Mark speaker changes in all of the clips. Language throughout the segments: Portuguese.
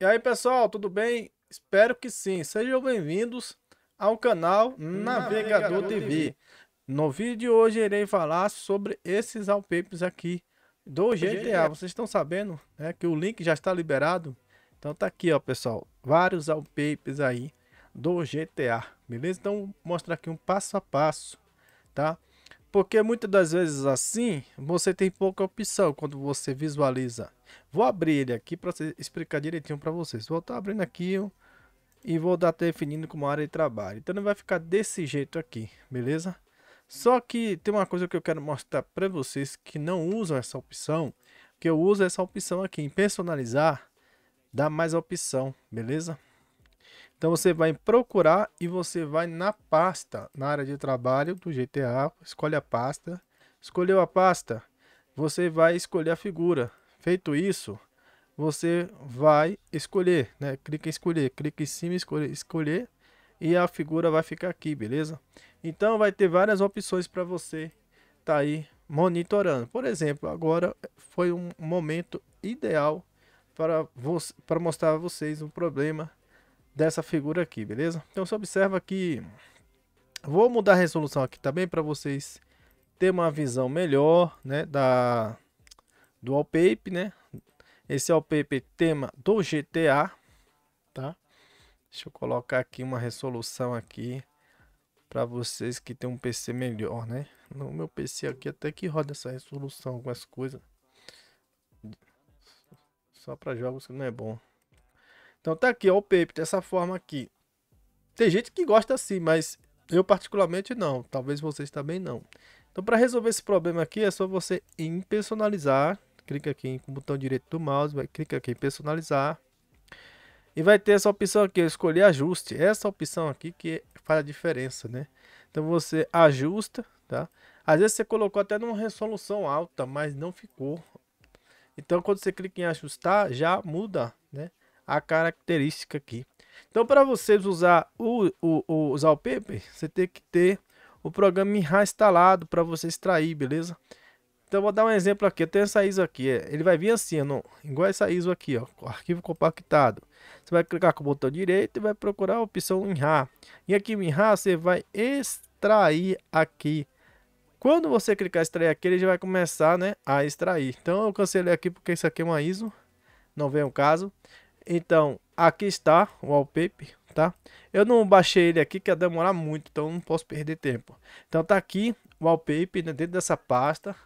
Speaker 1: E aí, pessoal, tudo bem? Espero que sim. Sejam bem-vindos ao canal Navegador, Navegador TV. TV. No vídeo de hoje irei falar sobre esses wallpapers aqui do GTA. Vocês estão sabendo né, que o link já está liberado? Então tá aqui, ó, pessoal. Vários wallpapers aí do GTA, beleza? Então vou mostrar aqui um passo a passo, tá? Porque muitas das vezes assim, você tem pouca opção quando você visualiza. Vou abrir ele aqui para explicar direitinho para vocês. Vou estar tá abrindo aqui e vou estar tá definindo como área de trabalho. Então não vai ficar desse jeito aqui, beleza? Só que tem uma coisa que eu quero mostrar para vocês que não usam essa opção. Que eu uso essa opção aqui em personalizar, dá mais opção, beleza? Então você vai procurar e você vai na pasta, na área de trabalho do GTA, escolhe a pasta. Escolheu a pasta, você vai escolher a figura. Feito isso, você vai escolher, né? Clica em escolher, clica em cima escolher, escolher e a figura vai ficar aqui, beleza? Então vai ter várias opções para você tá aí monitorando. Por exemplo, agora foi um momento ideal para, para mostrar a vocês um problema dessa figura aqui, beleza? Então você observa que vou mudar a resolução aqui também para vocês ter uma visão melhor, né, da do wallpaper, né? Esse é o wallpaper tema do GTA, tá? Deixa eu colocar aqui uma resolução aqui para vocês que tem um PC melhor, né? No meu PC aqui até que roda essa resolução, com as coisas. Só para jogos que não é bom. Então tá aqui, ó, o paper, dessa forma aqui. Tem gente que gosta assim, mas eu particularmente não. Talvez vocês também não. Então para resolver esse problema aqui é só você em personalizar. Clica aqui em, botão direito do mouse, vai, clica aqui em personalizar. E vai ter essa opção aqui, escolher ajuste. Essa opção aqui que faz a diferença, né? Então você ajusta, tá? Às vezes você colocou até numa resolução alta, mas não ficou. Então quando você clica em ajustar, já muda, né? a característica aqui. Então, para vocês usar o, o, o, usar o paper, você tem que ter o programa já instalado para você extrair, beleza? Então, vou dar um exemplo aqui. Eu tenho essa ISO aqui. É, ele vai vir assim, não, igual essa ISO aqui, ó, arquivo compactado. Você vai clicar com o botão direito e vai procurar a opção WinRAR. E aqui em WinRAR, você vai extrair aqui. Quando você clicar extrair aqui, ele já vai começar né, a extrair. Então, eu cancelei aqui porque isso aqui é uma ISO. Não vem o caso. Então, aqui está o wallpaper, tá? Eu não baixei ele aqui que ia demorar muito, então não posso perder tempo. Então tá aqui o wallpaper né, dentro dessa pasta.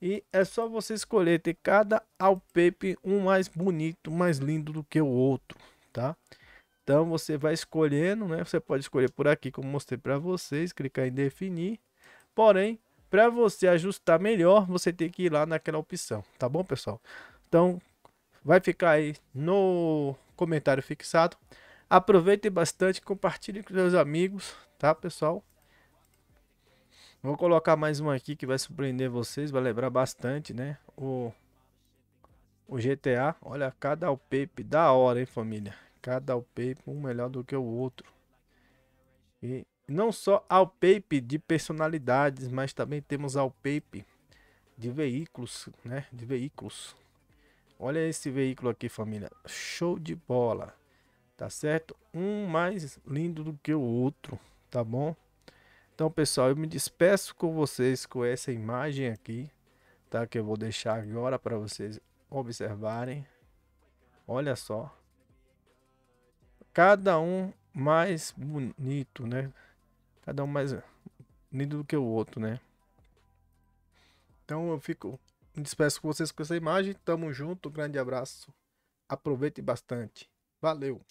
Speaker 1: E é só você escolher ter cada wallpaper um mais bonito, mais lindo do que o outro, tá? Então você vai escolhendo, né? Você pode escolher por aqui, como mostrei para vocês, clicar em definir. Porém, para você ajustar melhor, você tem que ir lá naquela opção, tá bom, pessoal? Então, vai ficar aí no comentário fixado. Aproveitem bastante, compartilhem com seus amigos, tá, pessoal? Vou colocar mais um aqui que vai surpreender vocês, vai lembrar bastante, né? O, o GTA. Olha, cada o Pepe, da hora, hein, família? Cada o Pepe, um melhor do que o outro. E não só ao Pepe de personalidades, mas também temos ao Pepe de veículos, né? De veículos. Olha esse veículo aqui, família. Show de bola. Tá certo? Um mais lindo do que o outro, tá bom? Então, pessoal, eu me despeço com vocês com essa imagem aqui, tá? Que eu vou deixar agora para vocês observarem. Olha só. Cada um mais bonito, né? Cada um mais lindo do que o outro, né? Então eu fico me despeço com vocês com essa imagem. Tamo junto. grande abraço. Aproveite bastante. Valeu!